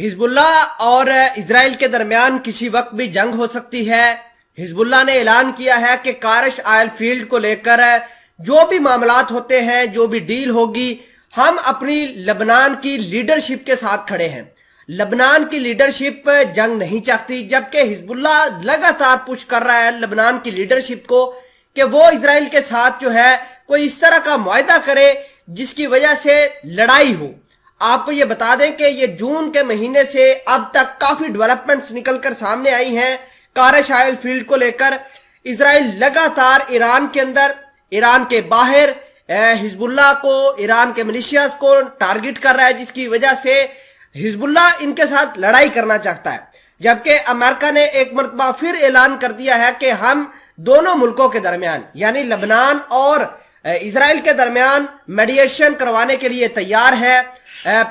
Hezbollah और Israel के दरमियान किसी वक्त भी जंग हो सकती है हिजबुल्ला ने ऐलान किया है कि कारश आयल फील्ड को लेकर जो भी मामला होते हैं जो भी डील होगी हम अपनी लबनान की लीडरशिप के साथ खड़े हैं लबनान की लीडरशिप जंग नहीं चाहती जबकि हिजबुल्ला लगातार पुश कर रहा है लबनान की लीडरशिप को कि वो इसराइल के साथ जो है कोई इस तरह का माहा करे जिसकी वजह से लड़ाई हो आपको ये बता दें कि ये जून के महीने से अब तक काफी डेवलपमेंट्स निकलकर सामने आई हैं कारशाइल फील्ड को लेकर इसराइल लगातार ईरान के अंदर ईरान के बाहर हिजबुल्ला को ईरान के मिलिशियाज को टारगेट कर रहा है जिसकी वजह से हिजबुल्ला इनके साथ लड़ाई करना चाहता है जबकि अमेरिका ने एक मरतबा फिर ऐलान कर दिया है कि हम दोनों मुल्कों के दरमियान यानी लबनान और इसराइल के दरमियान मेडिएशन करवाने के लिए तैयार है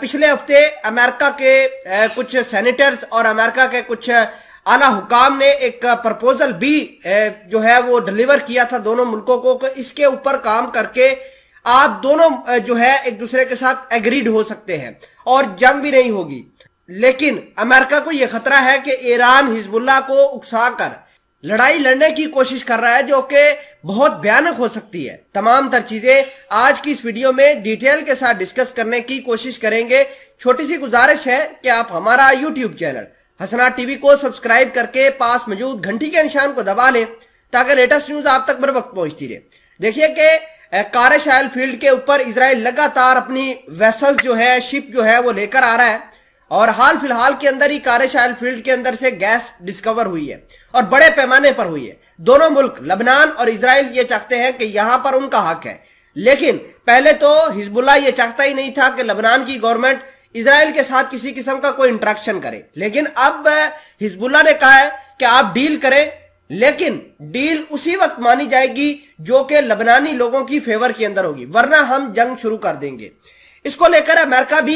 पिछले हफ्ते अमेरिका के कुछ सेनेटर्स और अमेरिका के कुछ आला हुकाम ने एक प्रपोजल भी जो है वो डिलीवर किया था दोनों मुल्कों को इसके ऊपर काम करके आप दोनों जो है एक दूसरे के साथ एग्रीड हो सकते हैं और जंग भी नहीं होगी लेकिन अमेरिका को यह खतरा है कि ईरान हिजबुल्ला को उकसा कर लड़ाई लड़ने की कोशिश कर रहा है जो कि बहुत भयानक हो सकती है तमाम तर चीजें आज की इस वीडियो में डिटेल के साथ डिस्कस करने की कोशिश करेंगे छोटी सी गुजारिश है कि आप हमारा यूट्यूब चैनल हसना टीवी को सब्सक्राइब करके पास मौजूद घंटी के निशान को दबा लें ताकि लेटेस्ट न्यूज आप तक बर वक्त पहुंचती रहे देखिए कि कारशायल फील्ड के ऊपर इसराइल लगातार अपनी वेसल्स जो है शिप जो है वो लेकर आ रहा है और हाल फिलहाल के अंदर ही कार्यशाल फील्ड के अंदर से गैस डिस्कवर हुई है और बड़े पैमाने पर हुई है दोनों मुल्क लबनान और इसराइल ये चाहते हैं कि यहां पर उनका हक है लेकिन पहले तो हिजबुल्ला यह चाहता ही नहीं था कि लबनान की गवर्नमेंट इसराइल के साथ किसी किस्म का कोई इंट्रैक्शन करे लेकिन अब हिजबुल्ला ने कहा है कि आप डील करें लेकिन डील उसी वक्त मानी जाएगी जो कि लबनानी लोगों की फेवर के अंदर होगी वरना हम जंग शुरू कर देंगे इसको लेकर अमेरिका भी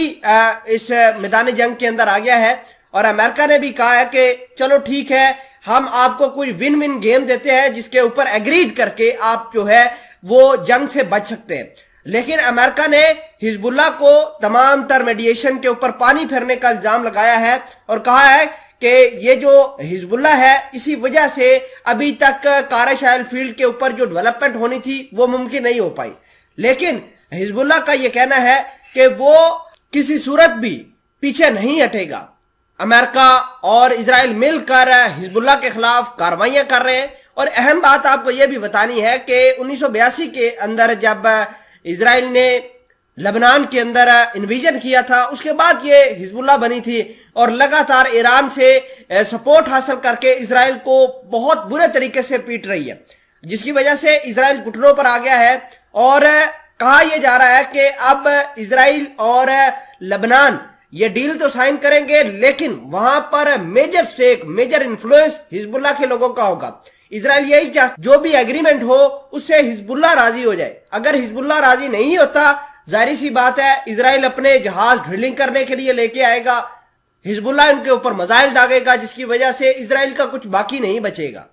इस मैदान जंग के अंदर आ गया है और अमेरिका ने भी कहा है कि चलो ठीक है हम आपको कोई विन विन गेम देते हैं जिसके ऊपर एग्रीड करके आप जो है वो जंग से बच सकते हैं लेकिन अमेरिका ने हिजबुल्ला को तमाम तर मेडिएशन के ऊपर पानी फेरने का इल्जाम लगाया है और कहा है कि ये जो हिजबुल्ला है इसी वजह से अभी तक काराशायल फील्ड के ऊपर जो डेवलपमेंट होनी थी वो मुमकिन नहीं हो पाई लेकिन हिजबुल्ला का ये कहना है कि वो किसी सूरत भी पीछे नहीं हटेगा अमेरिका और इसराइल मिलकर हिजबुल्ला के खिलाफ कार्रवाइयां कर रहे हैं और अहम बात आपको यह भी बतानी है कि उन्नीस के अंदर जब इसराइल ने लबनान के अंदर इन्विजन किया था उसके बाद ये हिजबुल्ला बनी थी और लगातार ईरान से सपोर्ट हासिल करके इसराइल को बहुत बुरे तरीके से पीट रही है जिसकी वजह से इसराइल घुटनों पर आ गया है और कहा यह जा रहा है कि अब इसराइल और लबनान ये डील तो साइन करेंगे लेकिन वहां पर major stake major influence Hezbollah के लोगों का होगा इसराइल यही चाह जो भी एग्रीमेंट हो उससे हिजबुल्ला राजी हो जाए अगर हिजबुल्ला राजी नहीं होता जाहिर सी बात है इसराइल अपने जहाज ड्रिलिंग करने के लिए लेके आएगा हिजबुल्ला इनके ऊपर मजाइल दागेगा जिसकी वजह से इसराइल का कुछ बाकी नहीं बचेगा